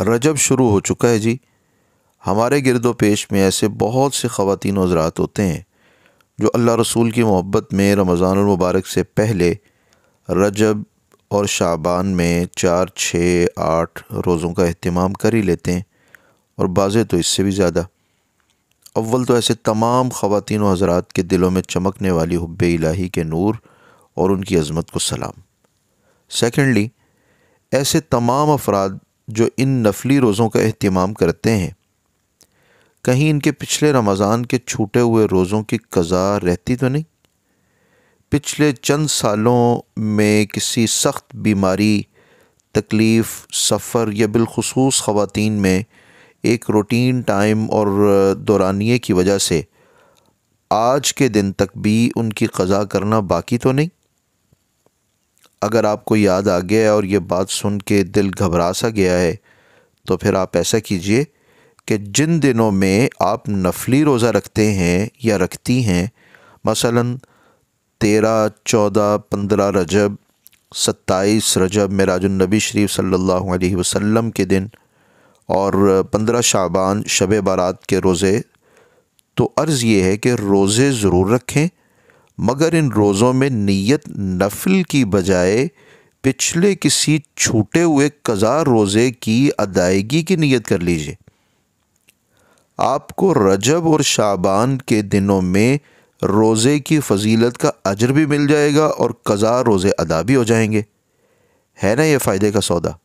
रजब शुरू हो चुका है जी हमारे गिरदो पेश में ऐसे बहुत से ख़वान हजरात होते हैं जो अल्लाह रसूल की मोहब्बत में रमज़ानमबारक से पहले रजब और शाबान में चार छः आठ रोज़ों का अहतमाम कर ही लेते हैं और बाज़े तो इससे भी ज़्यादा अव्वल तो ऐसे तमाम ख़वान हजरात के दिलों में चमकने वाली हब इलाही के नूर और उनकी अज़मत को सलाम सेकेंडली ऐसे तमाम अफराद जो इन नफली रोज़ों का अहतमाम करते हैं कहीं इनके पिछले रमज़ान के छूटे हुए रोज़ों की कज़ा रहती तो नहीं पिछले चंद सालों में किसी सख्त बीमारी तकलीफ़ सफ़र या बिलखसूस ख़वान में एक रूटीन टाइम और दौरानिए की वजह से आज के दिन तक भी उनकी कज़ा करना बाकी तो नहीं अगर आपको याद आ गया है और ये बात सुन के दिल घबरा सा गया है तो फिर आप ऐसा कीजिए कि जिन दिनों में आप नफली रोज़ा रखते हैं या रखती हैं मसलन तेरह चौदह पंद्रह रजब सत्ताईस रजब मराजनबी शरीफ सल्लल्लाहु अलैहि वसल्लम के दिन और पंद्रह शाबान शब बारात के रोज़े तो अर्ज़ ये है कि रोज़े ज़रूर रखें मगर इन रोज़ों में नियत नफल की बजाय पिछले किसी छूटे हुए कज़ा रोज़े की अदायगी की नियत कर लीजिए आपको रजब और शाबान के दिनों में रोज़े की फजीलत का अजर भी मिल जाएगा और कज़ा रोज़े अदा भी हो जाएंगे है ना ये फ़ायदे का सौदा